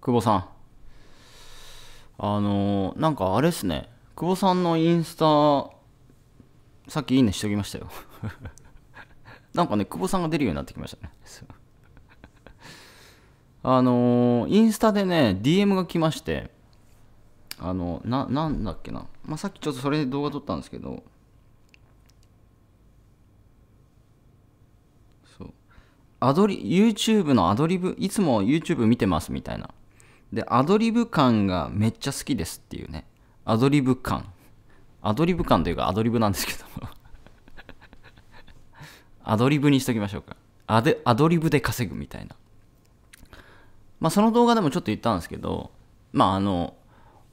久保さん。あのー、なんかあれっすね。久保さんのインスタ、さっきいいねしておきましたよ。なんかね、久保さんが出るようになってきましたね。あのー、インスタでね、DM が来まして、あの、な、なんだっけな。まあ、さっきちょっとそれで動画撮ったんですけど、そう。アドリ、YouTube のアドリブ、いつも YouTube 見てますみたいなでアドリブ感がめっちゃ好きですっていうねアドリブ感アドリブ感というかアドリブなんですけど アドリブにしときましょうかアデアドリブで稼ぐみたいなまあその動画でもちょっと言ったんですけどまああの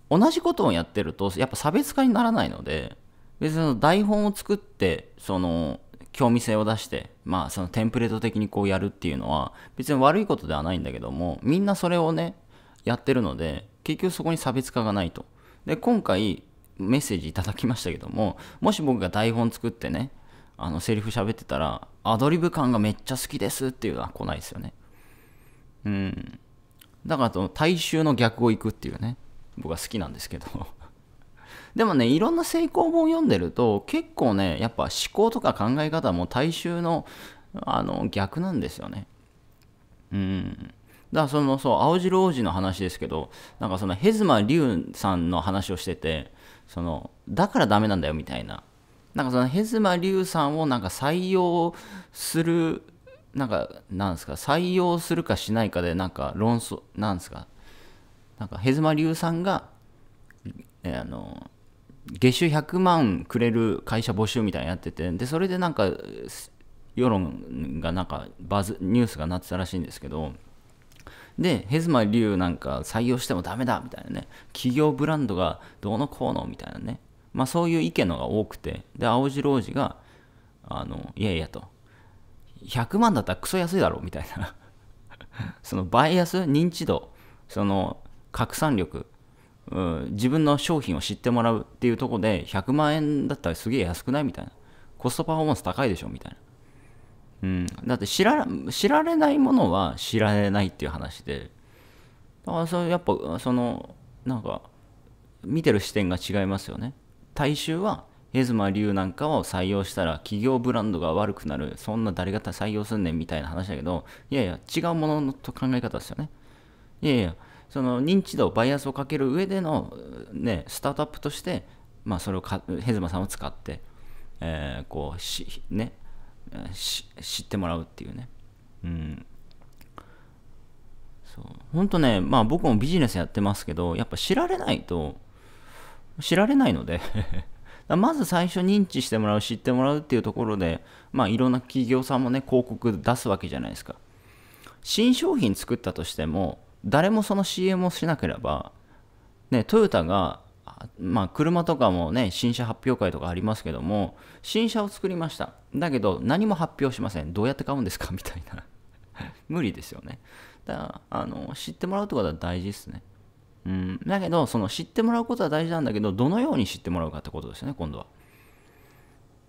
同じことをやってるとやっぱ差別化にならないので別にその台本を作ってその興味性を出して、まあ、そのテンプレート的にこうやるっていうのは別に悪いことではないんだけどもみんなそれをねやってるので、結局そこに差別化がないと。で、今回、メッセージいただきましたけども、もし僕が台本作ってね、あの、セリフ喋ってたら、アドリブ感がめっちゃ好きですっていうのは来ないですよね。うん。だから、大衆の逆を行くっていうね、僕は好きなんですけど。でもね、いろんな成功本読んでると、結構ね、やっぱ思考とか考え方も大衆の、あの、逆なんですよね。うん。だからそのそう青白王子の話ですけどなんかそのヘズマ・リュウさんの話をしててそのだからダメなんだよみたいななんかそのヘズマ・リュウさんをなんか採用するなんかなんですか採用するかしないかでなんか論争なんですかなんかヘズマ・リュウさんが、えー、あの月収100万くれる会社募集みたいなやっててでそれでなんか世論がなんかバズニュースがなってたらしいんですけどで、ヘズマリュウなんか採用してもダメだみたいなね、企業ブランドがどうのこうのみたいなね、まあそういう意見のが多くて、で、青白王子が、あの、いやいやと、100万だったらクソ安いだろみたいな そのバイアス、認知度、その拡散力、うん、自分の商品を知ってもらうっていうとこで100万円だったらすげえ安くないみたいな。コストパフォーマンス高いでしょみたいな。うん、だって知ら知られないものは知られないっていう話でだからそれやっぱそのなんか見てる視点が違いますよね大衆はヘズマ龍なんかを採用したら企業ブランドが悪くなるそんな誰が採用すんねんみたいな話だけどいやいや違うものの考え方ですよねいやいやその認知度バイアスをかける上での、ね、スタートアップとして、まあ、それをヘズマさんを使って、えー、こうしね知ってもらうっていうね。うん。そう。ほんとね、まあ僕もビジネスやってますけど、やっぱ知られないと、知られないので まず最初認知してもらう、知ってもらうっていうところで、まあいろんな企業さんもね、広告出すわけじゃないですか。新商品作ったとしても、誰もその CM をしなければ、ね、トヨタがまあ、車とかもね、新車発表会とかありますけども、新車を作りました。だけど、何も発表しません。どうやって買うんですかみたいな。無理ですよね。だから、あの、知ってもらうってことは大事ですね。うん。だけど、その知ってもらうことは大事なんだけど、どのように知ってもらうかってことですよね、今度は。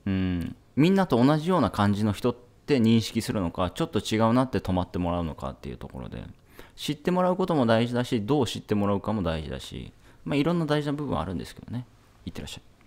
うん。みんなと同じような感じの人って認識するのか、ちょっと違うなって止まってもらうのかっていうところで、知ってもらうことも大事だし、どう知ってもらうかも大事だし、まあ、いろんな大事な部分はあるんですけどねいってらっしゃい